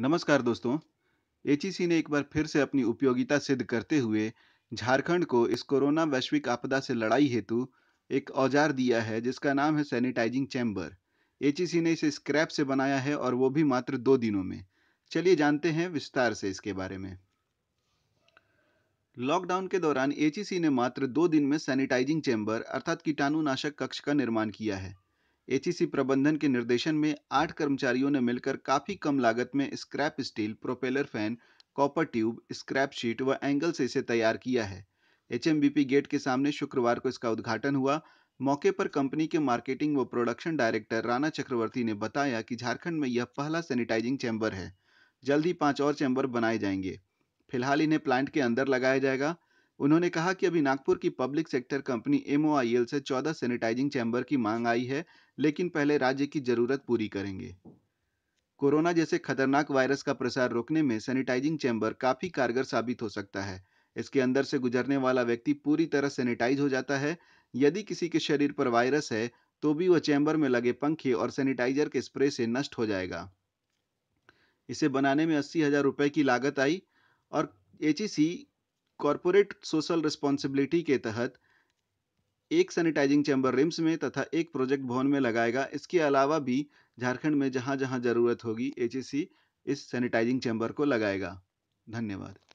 नमस्कार दोस्तों एचीसी ने एक बार फिर से अपनी उपयोगिता सिद्ध करते हुए झारखंड को इस कोरोना वैश्विक आपदा से लड़ाई हेतु एक औजार दिया है जिसका नाम है सैनिटाइजिंग चैम्बर एचीसी ने इसे स्क्रैप से बनाया है और वो भी मात्र दो दिनों में चलिए जानते हैं विस्तार से इसके बारे में लॉकडाउन के दौरान एचीसी ने मात्र दो दिन में सैनिटाइजिंग चैम्बर अर्थात कीटाणुनाशक कक्ष का निर्माण किया है एचईसी प्रबंधन के निर्देशन में आठ कर्मचारियों ने मिलकर काफी कम लागत में scrap steel propeller fan copper tube scrap sheet व एंगल से इसे तैयार किया है एच गेट के सामने शुक्रवार को इसका उद्घाटन हुआ मौके पर कंपनी के मार्केटिंग व प्रोडक्शन डायरेक्टर राणा चक्रवर्ती ने बताया कि झारखंड में यह पहला सैनिटाइजिंग चैम्बर है जल्द ही पांच और चैम्बर बनाए जाएंगे फिलहाल इन्हें प्लांट के अंदर लगाया जाएगा उन्होंने कहा कि अभी नागपुर की पब्लिक सेक्टर कंपनी एमओआईएल से 14 सैनिटाइजिंग चैम्बर की मांग आई है लेकिन पहले राज्य की जरूरत पूरी करेंगे कोरोना जैसे खतरनाक वायरस का प्रसार रोकने में सैनिटाइजिंग चैम्बर काफी कारगर साबित हो सकता है इसके अंदर से गुजरने वाला व्यक्ति पूरी तरह सैनिटाइज हो जाता है यदि किसी के शरीर पर वायरस है तो भी वह चैम्बर में लगे पंखे और सैनिटाइजर के स्प्रे से नष्ट हो जाएगा इसे बनाने में अस्सी हजार रुपये की लागत आई और एच कॉरपोरेट सोशल रिस्पॉन्सिबिलिटी के तहत एक सैनिटाइजिंग चैम्बर रिम्स में तथा एक प्रोजेक्ट भवन में लगाएगा इसके अलावा भी झारखंड में जहाँ जहाँ ज़रूरत होगी एच इस सैनिटाइजिंग चैम्बर को लगाएगा धन्यवाद